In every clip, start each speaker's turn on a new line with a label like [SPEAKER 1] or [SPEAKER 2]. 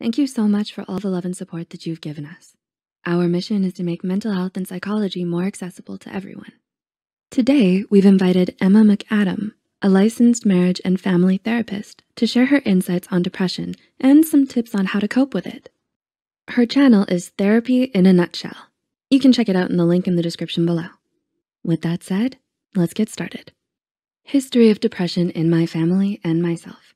[SPEAKER 1] Thank you so much for all the love and support that you've given us. Our mission is to make mental health and psychology more accessible to everyone. Today, we've invited Emma McAdam, a licensed marriage and family therapist, to share her insights on depression and some tips on how to cope with it. Her channel is Therapy in a Nutshell. You can check it out in the link in the description below. With that said, let's get started. History of depression in my family and myself.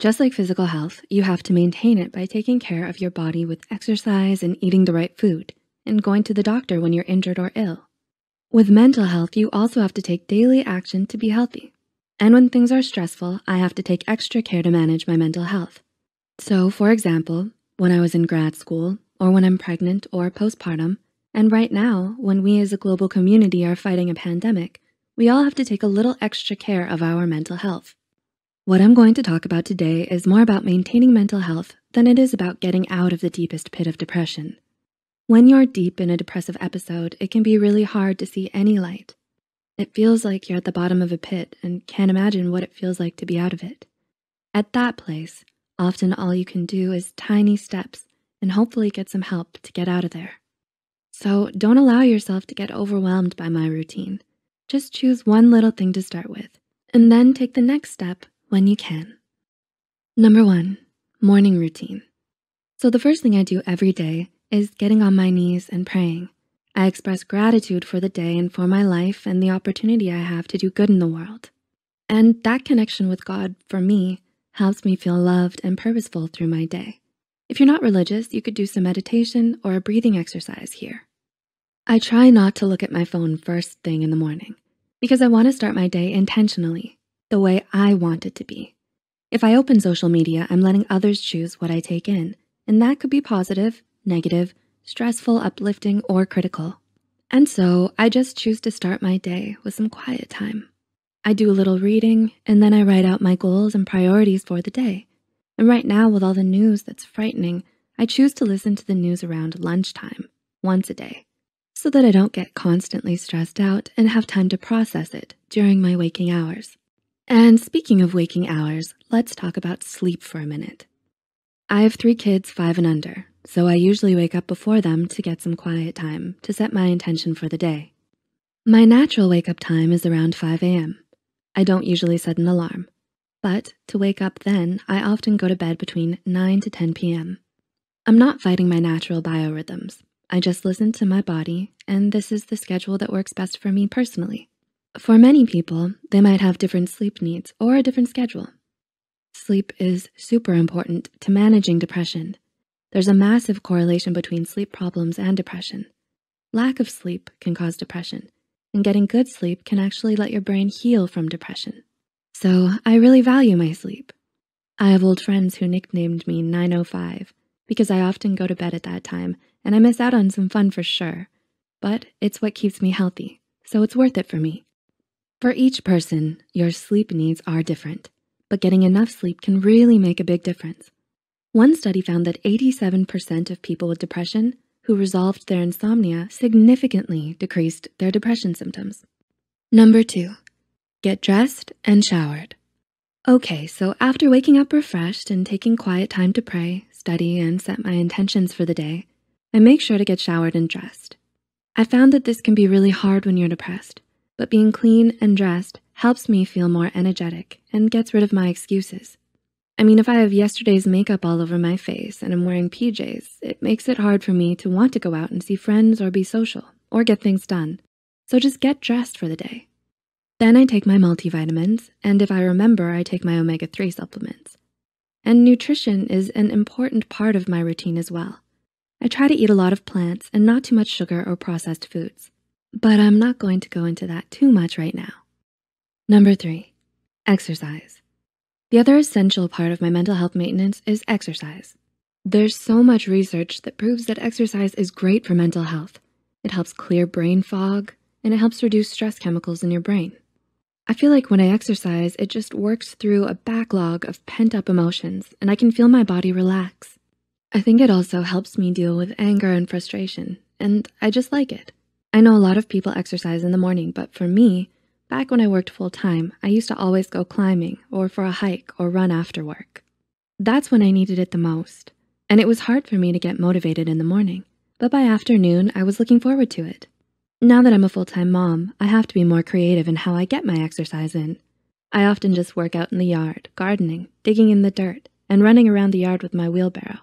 [SPEAKER 1] Just like physical health, you have to maintain it by taking care of your body with exercise and eating the right food and going to the doctor when you're injured or ill. With mental health, you also have to take daily action to be healthy. And when things are stressful, I have to take extra care to manage my mental health. So for example, when I was in grad school or when I'm pregnant or postpartum, and right now, when we as a global community are fighting a pandemic, we all have to take a little extra care of our mental health. What I'm going to talk about today is more about maintaining mental health than it is about getting out of the deepest pit of depression. When you're deep in a depressive episode, it can be really hard to see any light. It feels like you're at the bottom of a pit and can't imagine what it feels like to be out of it. At that place, often all you can do is tiny steps and hopefully get some help to get out of there. So don't allow yourself to get overwhelmed by my routine. Just choose one little thing to start with and then take the next step when you can. Number one, morning routine. So the first thing I do every day is getting on my knees and praying. I express gratitude for the day and for my life and the opportunity I have to do good in the world. And that connection with God, for me, helps me feel loved and purposeful through my day. If you're not religious, you could do some meditation or a breathing exercise here. I try not to look at my phone first thing in the morning because I wanna start my day intentionally the way I want it to be. If I open social media, I'm letting others choose what I take in, and that could be positive, negative, stressful, uplifting, or critical. And so I just choose to start my day with some quiet time. I do a little reading and then I write out my goals and priorities for the day. And right now with all the news that's frightening, I choose to listen to the news around lunchtime, once a day, so that I don't get constantly stressed out and have time to process it during my waking hours. And speaking of waking hours, let's talk about sleep for a minute. I have three kids, five and under, so I usually wake up before them to get some quiet time to set my intention for the day. My natural wake up time is around 5 a.m. I don't usually set an alarm, but to wake up then, I often go to bed between 9 to 10 p.m. I'm not fighting my natural biorhythms. I just listen to my body, and this is the schedule that works best for me personally. For many people, they might have different sleep needs or a different schedule. Sleep is super important to managing depression. There's a massive correlation between sleep problems and depression. Lack of sleep can cause depression, and getting good sleep can actually let your brain heal from depression. So I really value my sleep. I have old friends who nicknamed me 905 because I often go to bed at that time and I miss out on some fun for sure, but it's what keeps me healthy, so it's worth it for me. For each person, your sleep needs are different, but getting enough sleep can really make a big difference. One study found that 87% of people with depression who resolved their insomnia significantly decreased their depression symptoms. Number two, get dressed and showered. Okay, so after waking up refreshed and taking quiet time to pray, study, and set my intentions for the day, I make sure to get showered and dressed. I found that this can be really hard when you're depressed but being clean and dressed helps me feel more energetic and gets rid of my excuses. I mean, if I have yesterday's makeup all over my face and I'm wearing PJs, it makes it hard for me to want to go out and see friends or be social or get things done. So just get dressed for the day. Then I take my multivitamins, and if I remember, I take my omega-3 supplements. And nutrition is an important part of my routine as well. I try to eat a lot of plants and not too much sugar or processed foods but I'm not going to go into that too much right now. Number three, exercise. The other essential part of my mental health maintenance is exercise. There's so much research that proves that exercise is great for mental health. It helps clear brain fog and it helps reduce stress chemicals in your brain. I feel like when I exercise, it just works through a backlog of pent up emotions and I can feel my body relax. I think it also helps me deal with anger and frustration and I just like it. I know a lot of people exercise in the morning, but for me, back when I worked full time, I used to always go climbing or for a hike or run after work. That's when I needed it the most. And it was hard for me to get motivated in the morning, but by afternoon, I was looking forward to it. Now that I'm a full-time mom, I have to be more creative in how I get my exercise in. I often just work out in the yard, gardening, digging in the dirt, and running around the yard with my wheelbarrow.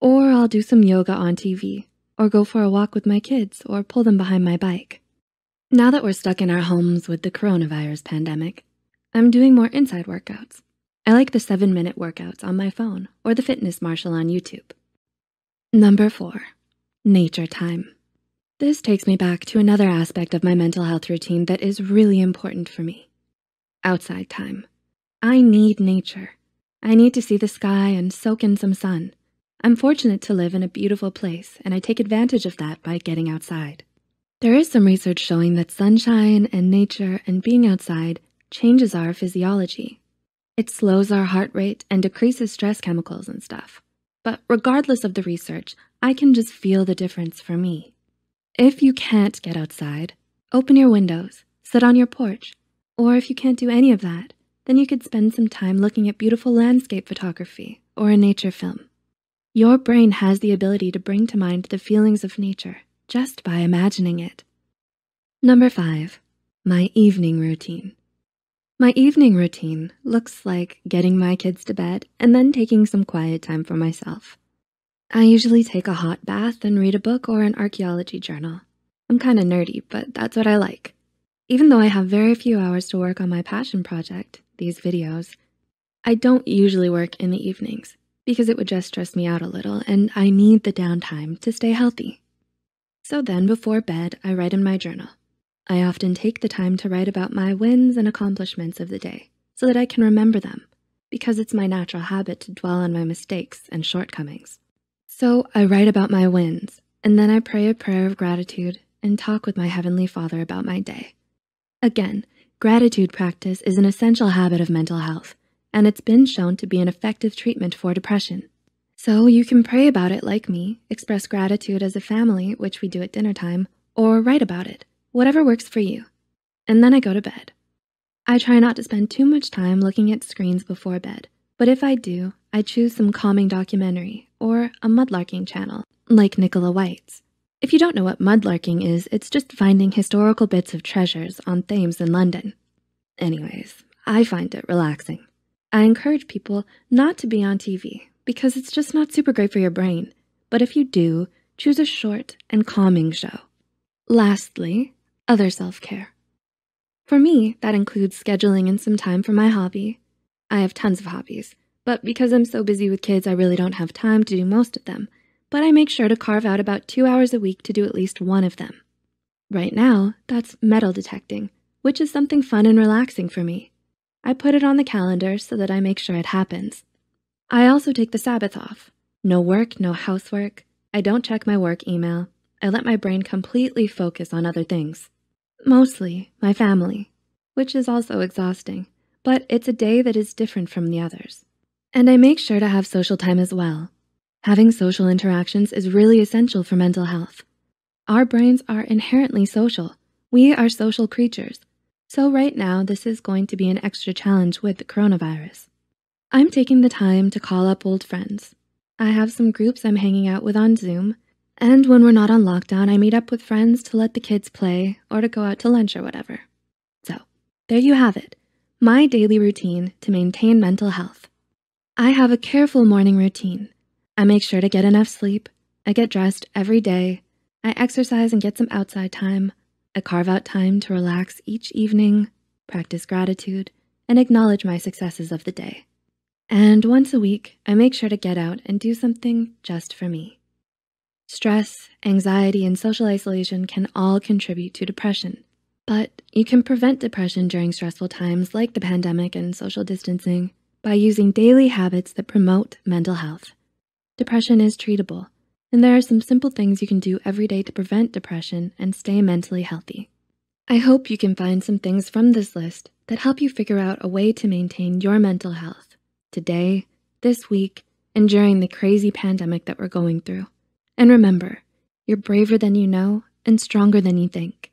[SPEAKER 1] Or I'll do some yoga on TV, or go for a walk with my kids or pull them behind my bike. Now that we're stuck in our homes with the coronavirus pandemic, I'm doing more inside workouts. I like the seven minute workouts on my phone or the fitness marshal on YouTube. Number four, nature time. This takes me back to another aspect of my mental health routine that is really important for me, outside time. I need nature. I need to see the sky and soak in some sun. I'm fortunate to live in a beautiful place and I take advantage of that by getting outside. There is some research showing that sunshine and nature and being outside changes our physiology. It slows our heart rate and decreases stress chemicals and stuff. But regardless of the research, I can just feel the difference for me. If you can't get outside, open your windows, sit on your porch, or if you can't do any of that, then you could spend some time looking at beautiful landscape photography or a nature film. Your brain has the ability to bring to mind the feelings of nature just by imagining it. Number five, my evening routine. My evening routine looks like getting my kids to bed and then taking some quiet time for myself. I usually take a hot bath and read a book or an archeology span journal. I'm kind of nerdy, but that's what I like. Even though I have very few hours to work on my passion project, these videos, I don't usually work in the evenings because it would just stress me out a little and I need the downtime to stay healthy. So then before bed, I write in my journal. I often take the time to write about my wins and accomplishments of the day so that I can remember them because it's my natural habit to dwell on my mistakes and shortcomings. So I write about my wins and then I pray a prayer of gratitude and talk with my Heavenly Father about my day. Again, gratitude practice is an essential habit of mental health and it's been shown to be an effective treatment for depression. So you can pray about it like me, express gratitude as a family, which we do at dinner time, or write about it, whatever works for you. And then I go to bed. I try not to spend too much time looking at screens before bed, but if I do, I choose some calming documentary or a mudlarking channel like Nicola White's. If you don't know what mudlarking is, it's just finding historical bits of treasures on Thames in London. Anyways, I find it relaxing. I encourage people not to be on TV because it's just not super great for your brain. But if you do, choose a short and calming show. Lastly, other self-care. For me, that includes scheduling in some time for my hobby. I have tons of hobbies, but because I'm so busy with kids, I really don't have time to do most of them. But I make sure to carve out about two hours a week to do at least one of them. Right now, that's metal detecting, which is something fun and relaxing for me. I put it on the calendar so that I make sure it happens. I also take the Sabbath off. No work, no housework. I don't check my work email. I let my brain completely focus on other things. Mostly my family, which is also exhausting, but it's a day that is different from the others. And I make sure to have social time as well. Having social interactions is really essential for mental health. Our brains are inherently social. We are social creatures. So right now, this is going to be an extra challenge with the coronavirus. I'm taking the time to call up old friends. I have some groups I'm hanging out with on Zoom, and when we're not on lockdown, I meet up with friends to let the kids play or to go out to lunch or whatever. So there you have it, my daily routine to maintain mental health. I have a careful morning routine. I make sure to get enough sleep. I get dressed every day. I exercise and get some outside time. I carve out time to relax each evening, practice gratitude, and acknowledge my successes of the day. And once a week, I make sure to get out and do something just for me. Stress, anxiety, and social isolation can all contribute to depression, but you can prevent depression during stressful times like the pandemic and social distancing by using daily habits that promote mental health. Depression is treatable and there are some simple things you can do every day to prevent depression and stay mentally healthy. I hope you can find some things from this list that help you figure out a way to maintain your mental health today, this week, and during the crazy pandemic that we're going through. And remember, you're braver than you know and stronger than you think.